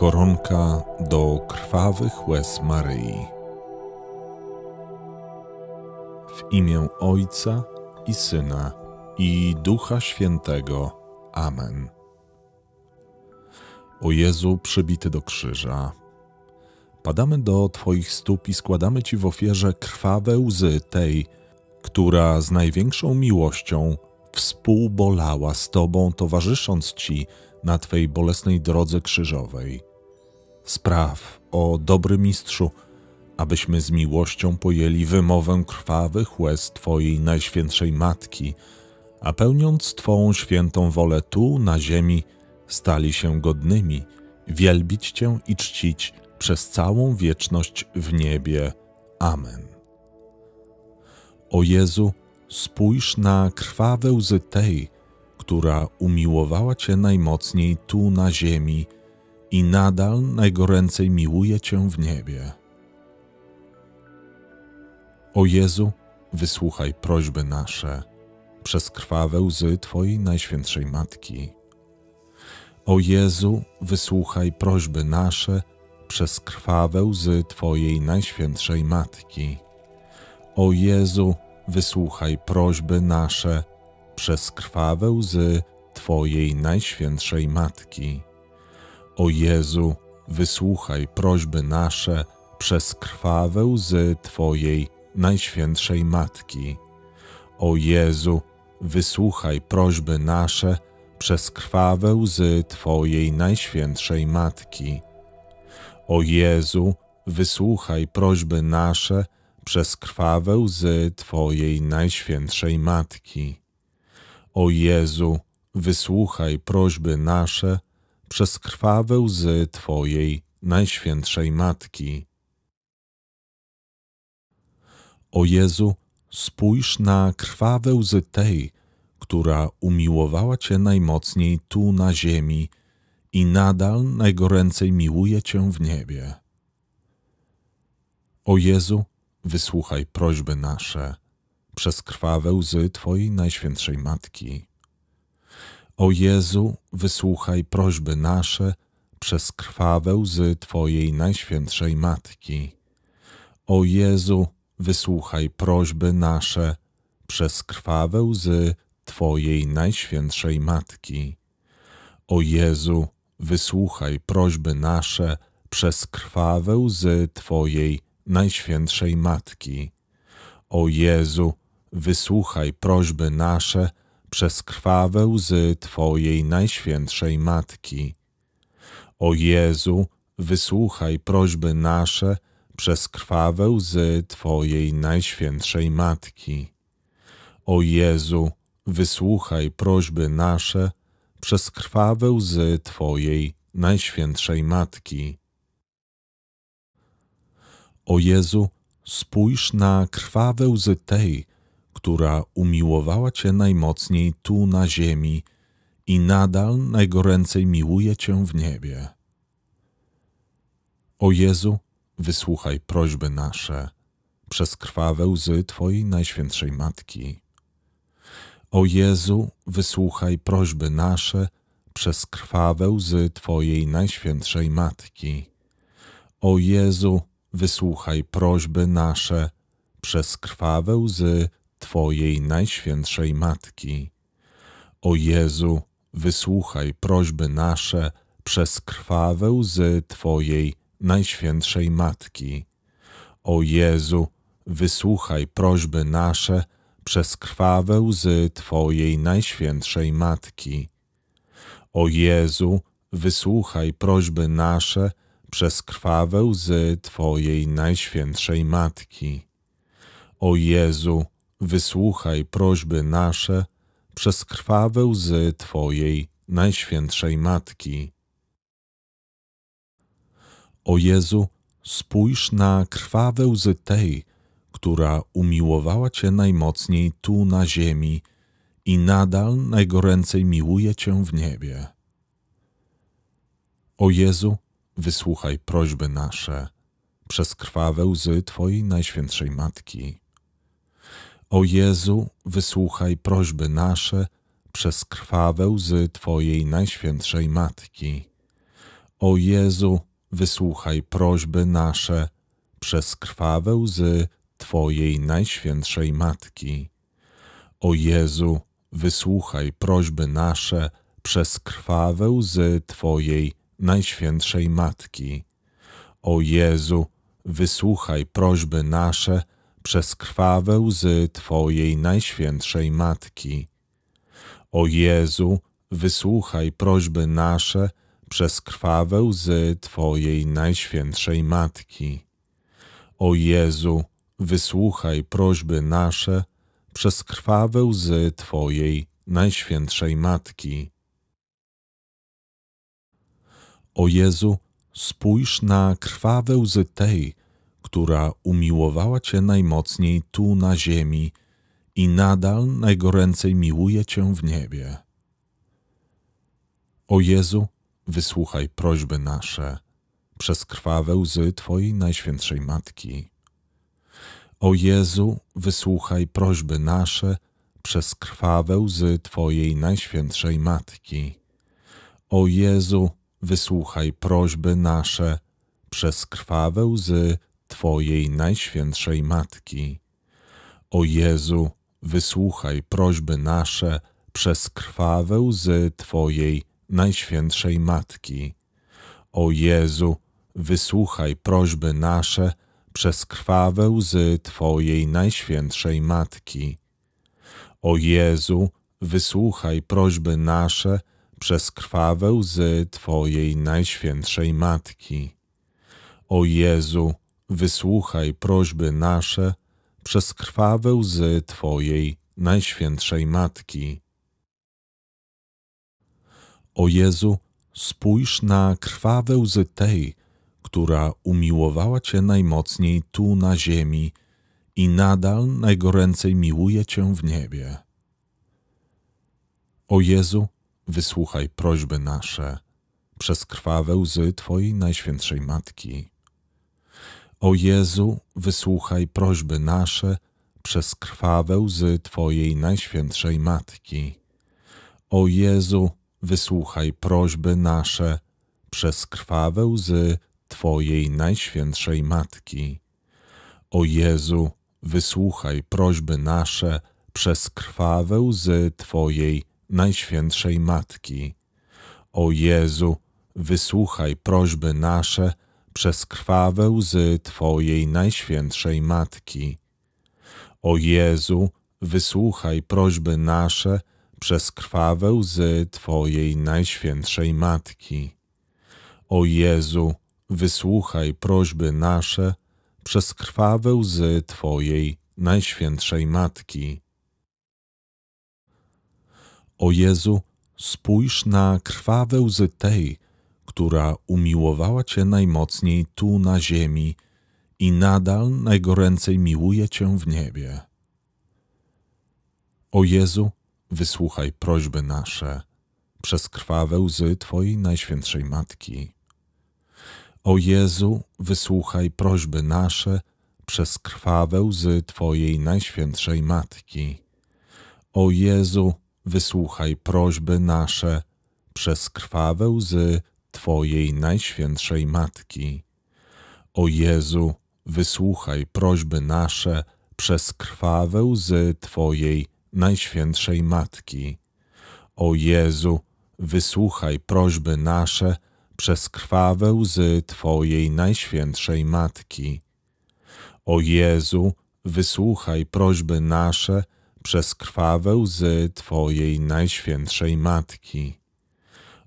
koronka do krwawych łez Maryi. W imię Ojca i Syna i Ducha Świętego. Amen. O Jezu przybity do krzyża, padamy do Twoich stóp i składamy Ci w ofierze krwawe łzy tej, która z największą miłością współbolała z Tobą, towarzysząc Ci na Twej bolesnej drodze krzyżowej spraw, o dobry mistrzu, abyśmy z miłością pojęli wymowę krwawych łez Twojej Najświętszej Matki, a pełniąc twoją świętą wolę tu, na ziemi, stali się godnymi, wielbić Cię i czcić przez całą wieczność w niebie. Amen. O Jezu, spójrz na krwawe łzy tej, która umiłowała Cię najmocniej tu na ziemi, i nadal najgoręcej miłuje Cię w niebie. O Jezu, wysłuchaj prośby nasze przez krwawe łzy Twojej Najświętszej Matki. O Jezu, wysłuchaj prośby nasze przez krwawe łzy Twojej Najświętszej Matki. O Jezu, wysłuchaj prośby nasze przez krwawe łzy Twojej Najświętszej Matki. O Jezu, wysłuchaj prośby nasze przez krwawe łzy Twojej Najświętszej Matki. O Jezu, wysłuchaj prośby nasze przez krwawe łzy Twojej Najświętszej Matki. O Jezu, wysłuchaj prośby nasze przez krwawe łzy Twojej Najświętszej Matki. O Jezu, wysłuchaj prośby nasze przez krwawe łzy Twojej Najświętszej Matki. O Jezu, spójrz na krwawe łzy tej, która umiłowała Cię najmocniej tu na ziemi i nadal najgoręcej miłuje Cię w niebie. O Jezu, wysłuchaj prośby nasze przez krwawe łzy Twojej Najświętszej Matki. O Jezu, wysłuchaj prośby nasze przez krwawe łzy Twojej Najświętszej Matki. O Jezu, wysłuchaj prośby nasze przez krwawe łzy Twojej Najświętszej Matki. O Jezu, wysłuchaj prośby nasze przez krwawe łzy Twojej Najświętszej Matki. O Jezu, wysłuchaj prośby nasze przez krwawe łzy Twojej Najświętszej Matki. O Jezu, wysłuchaj prośby nasze przez krwawe łzy Twojej Najświętszej Matki. O Jezu, wysłuchaj prośby nasze przez krwawe łzy Twojej Najświętszej Matki. O Jezu, spójrz na krwawe łzy tej, która umiłowała Cię najmocniej tu na ziemi i nadal najgoręcej miłuje Cię w niebie. O Jezu, wysłuchaj prośby nasze przez krwawe łzy Twojej Najświętszej Matki. O Jezu, wysłuchaj prośby nasze przez krwawe łzy Twojej Najświętszej Matki. O Jezu, wysłuchaj prośby nasze przez krwawe łzy Twojej Najświętszej Matki. O Jezu, wysłuchaj prośby nasze przez krwawe łzy Twojej Najświętszej Matki. O Jezu, wysłuchaj prośby nasze przez krwawe łzy Twojej Najświętszej Matki. O Jezu, wysłuchaj prośby nasze przez krwawe łzy Twojej Najświętszej Matki. O Jezu, wysłuchaj prośby nasze przez krwawe łzy Twojej Najświętszej Matki. O Jezu, spójrz na krwawe łzy tej, która umiłowała Cię najmocniej tu na ziemi i nadal najgoręcej miłuje Cię w niebie. O Jezu, wysłuchaj prośby nasze przez krwawe łzy Twojej Najświętszej Matki. O Jezu, wysłuchaj prośby nasze przez krwawe łzy Twojej Najświętszej Matki. O Jezu, wysłuchaj prośby nasze przez krwawe łzy Twojej Najświętszej Matki. O Jezu, wysłuchaj prośby nasze przez krwawe łzy Twojej Najświętszej Matki. O Jezu, wysłuchaj prośby nasze przez krwawe łzy Twojej Najświętszej Matki. O Jezu, wysłuchaj prośby nasze przez krwawe łzy Twojej Najświętszej Matki. O Jezu, wysłuchaj prośby nasze przez krwawe łzy Twojej Najświętszej Matki. O Jezu, spójrz na krwawe łzy tej, która umiłowała Cię najmocniej tu na ziemi i nadal najgoręcej miłuje Cię w niebie. O Jezu, wysłuchaj prośby nasze przez krwawe łzy Twojej Najświętszej Matki. O Jezu, wysłuchaj prośby nasze przez krwawe łzy Twojej Najświętszej Matki. O Jezu, wysłuchaj prośby nasze przez krwawe łzy Twojej Najświętszej Matki. O Jezu, wysłuchaj prośby nasze przez krwawe łzy Twojej Najświętszej Matki. O Jezu, wysłuchaj prośby nasze przez krwawe łzy Twojej Najświętszej Matki. O Jezu, wysłuchaj prośby nasze przez krwawe łzy Twojej Najświętszej Matki. O Jezu, wysłuchaj prośby nasze przez krwawe łzy Twojej Najświętszej Matki. O Jezu, spójrz na krwawe łzy tej, która umiłowała Cię najmocniej tu na ziemi i nadal najgoręcej miłuje Cię w niebie. O Jezu, wysłuchaj prośby nasze przez krwawe łzy Twojej Najświętszej Matki. O Jezu, wysłuchaj prośby nasze przez krwawe łzy Twojej Najświętszej Matki. O Jezu, wysłuchaj prośby nasze przez krwawe łzy Twojej Najświętszej Matki. O Jezu, wysłuchaj prośby nasze przez krwawe łzy Twojej Najświętszej Matki. O Jezu, wysłuchaj prośby nasze przez krwawe łzy Twojej Najświętszej Matki. O Jezu, wysłuchaj prośby nasze przez krwawe łzy Twojej Najświętszej Matki. O Jezu, wysłuchaj prośby nasze przez krwawe łzy Twojej Najświętszej Matki. O Jezu, spójrz na krwawe łzy tej, która umiłowała Cię najmocniej tu na ziemi i nadal najgoręcej miłuje Cię w niebie. O Jezu, wysłuchaj prośby nasze przez krwawe łzy Twojej Najświętszej Matki. O Jezu, wysłuchaj prośby nasze przez krwawe łzy Twojej Najświętszej Matki. O Jezu, wysłuchaj prośby nasze przez krwawe łzy Twojej Najświętszej Matki. O Jezu, wysłuchaj prośby nasze przez krwawe łzy Twojej Najświętszej Matki. O Jezu, wysłuchaj prośby nasze przez krwawe łzy Twojej Najświętszej Matki. O Jezu, wysłuchaj prośby nasze przez krwawe łzy Twojej Najświętszej Matki.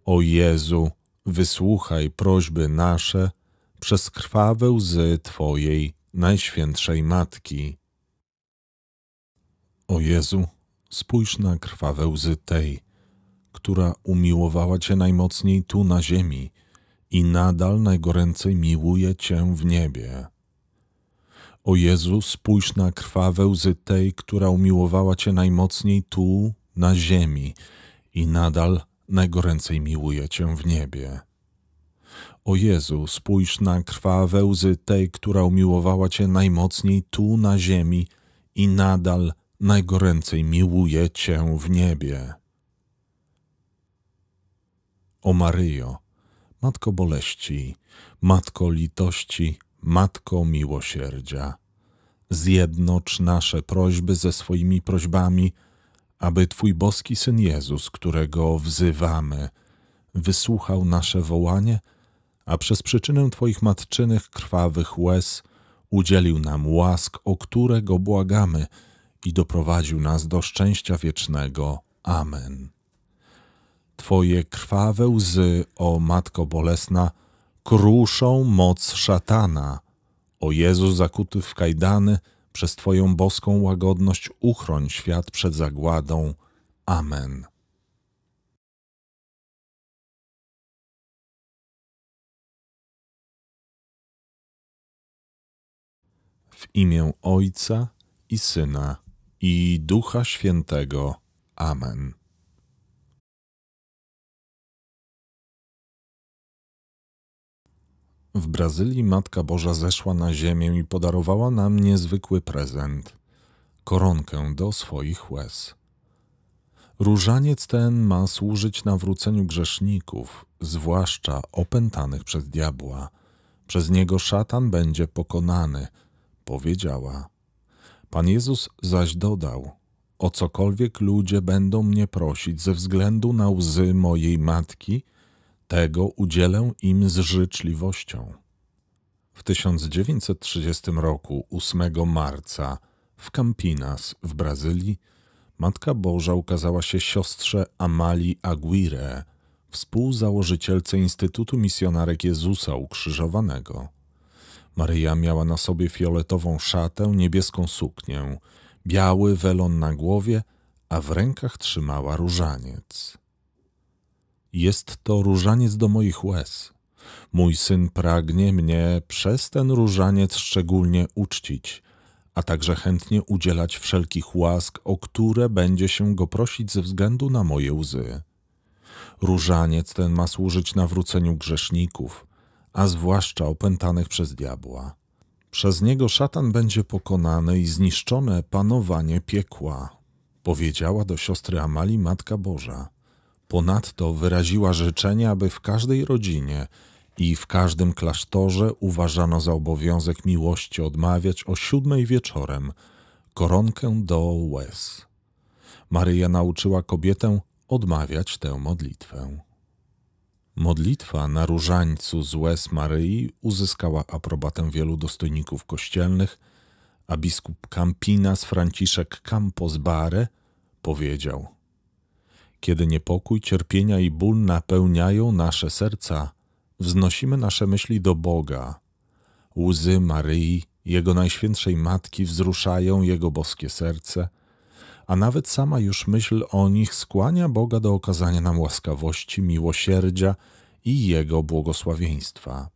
O Jezu, wysłuchaj prośby nasze przez krwawe łzy Twojej Najświętszej Matki. O Jezu, spójrz na krwawe łzy tej, która umiłowała Cię najmocniej tu na ziemi i nadal najgoręcej miłuje Cię w niebie. O Jezu, spójrz na krwawe łzy tej, która umiłowała Cię najmocniej tu na ziemi i nadal najgoręcej miłuję Cię w niebie. O Jezu, spójrz na krwawe łzy tej, która umiłowała Cię najmocniej tu na ziemi i nadal najgoręcej miłuje Cię w niebie. O Maryjo, Matko Boleści, Matko Litości, Matko Miłosierdzia, zjednocz nasze prośby ze swoimi prośbami, aby Twój boski Syn Jezus, którego wzywamy, wysłuchał nasze wołanie, a przez przyczynę Twoich matczynych krwawych łez udzielił nam łask, o które go błagamy i doprowadził nas do szczęścia wiecznego. Amen. Twoje krwawe łzy, o Matko Bolesna, kruszą moc szatana. O Jezu zakuty w kajdany – przez Twoją boską łagodność uchroń świat przed zagładą. Amen. W imię Ojca i Syna i Ducha Świętego. Amen. W Brazylii Matka Boża zeszła na ziemię i podarowała nam niezwykły prezent koronkę do swoich łez. Różaniec ten ma służyć nawróceniu grzeszników, zwłaszcza opętanych przez diabła. Przez niego szatan będzie pokonany, powiedziała. Pan Jezus zaś dodał: O cokolwiek ludzie będą mnie prosić ze względu na łzy mojej matki, tego udzielę im z życzliwością. W 1930 roku, 8 marca, w Campinas w Brazylii, Matka Boża ukazała się siostrze Amali Aguirre, współzałożycielce Instytutu Misjonarek Jezusa Ukrzyżowanego. Maryja miała na sobie fioletową szatę, niebieską suknię, biały welon na głowie, a w rękach trzymała różaniec. Jest to różaniec do moich łez. Mój syn pragnie mnie przez ten różaniec szczególnie uczcić, a także chętnie udzielać wszelkich łask, o które będzie się go prosić ze względu na moje łzy. Różaniec ten ma służyć nawróceniu grzeszników, a zwłaszcza opętanych przez diabła. Przez niego szatan będzie pokonany i zniszczone panowanie piekła, powiedziała do siostry Amali Matka Boża. Ponadto wyraziła życzenie, aby w każdej rodzinie i w każdym klasztorze uważano za obowiązek miłości odmawiać o siódmej wieczorem koronkę do łez. Maryja nauczyła kobietę odmawiać tę modlitwę. Modlitwa na różańcu z łez Maryi uzyskała aprobatę wielu dostojników kościelnych, a biskup Campinas Franciszek Campos Barre powiedział – kiedy niepokój, cierpienia i ból napełniają nasze serca, wznosimy nasze myśli do Boga. Łzy Maryi, Jego Najświętszej Matki, wzruszają Jego boskie serce, a nawet sama już myśl o nich skłania Boga do okazania nam łaskawości, miłosierdzia i Jego błogosławieństwa.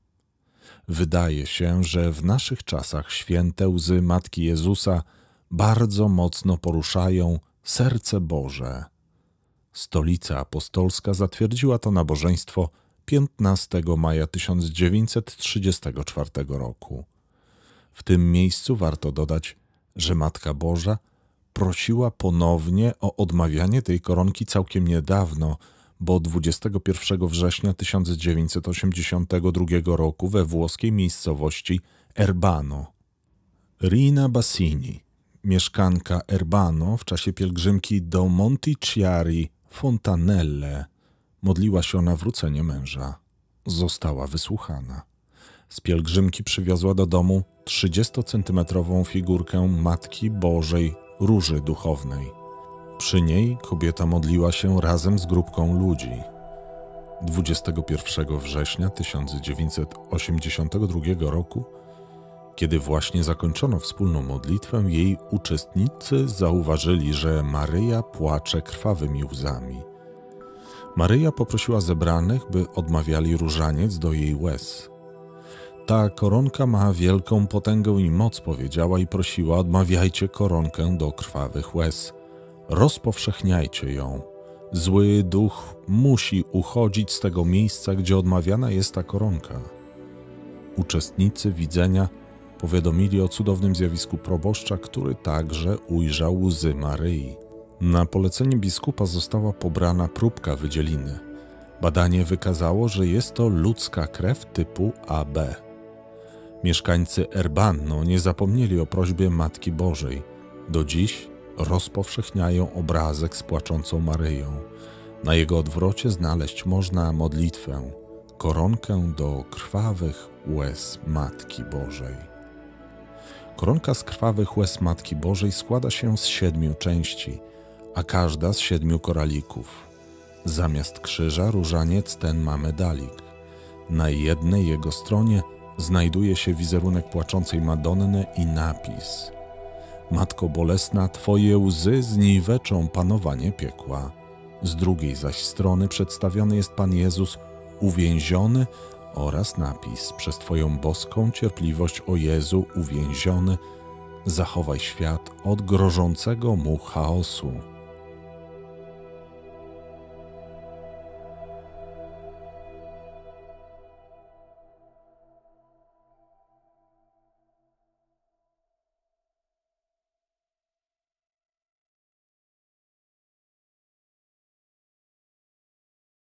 Wydaje się, że w naszych czasach święte łzy Matki Jezusa bardzo mocno poruszają serce Boże. Stolica Apostolska zatwierdziła to nabożeństwo 15 maja 1934 roku. W tym miejscu warto dodać, że Matka Boża prosiła ponownie o odmawianie tej koronki całkiem niedawno, bo 21 września 1982 roku we włoskiej miejscowości Erbano. Rina Bassini, mieszkanka Erbano w czasie pielgrzymki do Monticchiari Fontanelle. Modliła się o nawrócenie męża. Została wysłuchana. Z pielgrzymki przywiozła do domu 30-centymetrową figurkę Matki Bożej Róży Duchownej. Przy niej kobieta modliła się razem z grupką ludzi. 21 września 1982 roku kiedy właśnie zakończono wspólną modlitwę, jej uczestnicy zauważyli, że Maryja płacze krwawymi łzami. Maryja poprosiła zebranych, by odmawiali różaniec do jej łez. Ta koronka ma wielką potęgę i moc, powiedziała i prosiła, odmawiajcie koronkę do krwawych łez. Rozpowszechniajcie ją. Zły duch musi uchodzić z tego miejsca, gdzie odmawiana jest ta koronka. Uczestnicy widzenia Powiadomili o cudownym zjawisku proboszcza, który także ujrzał łzy Maryi. Na polecenie biskupa została pobrana próbka wydzieliny. Badanie wykazało, że jest to ludzka krew typu AB. Mieszkańcy Erbanno nie zapomnieli o prośbie Matki Bożej. Do dziś rozpowszechniają obrazek z płaczącą Maryją. Na jego odwrocie znaleźć można modlitwę, koronkę do krwawych łez Matki Bożej. Koronka z krwawych łez Matki Bożej składa się z siedmiu części, a każda z siedmiu koralików. Zamiast krzyża różaniec ten ma medalik. Na jednej jego stronie znajduje się wizerunek płaczącej Madonny i napis Matko Bolesna, Twoje łzy zniweczą panowanie piekła. Z drugiej zaś strony przedstawiony jest Pan Jezus uwięziony, oraz napis przez Twoją boską cierpliwość o Jezu uwięziony, zachowaj świat od grożącego mu chaosu.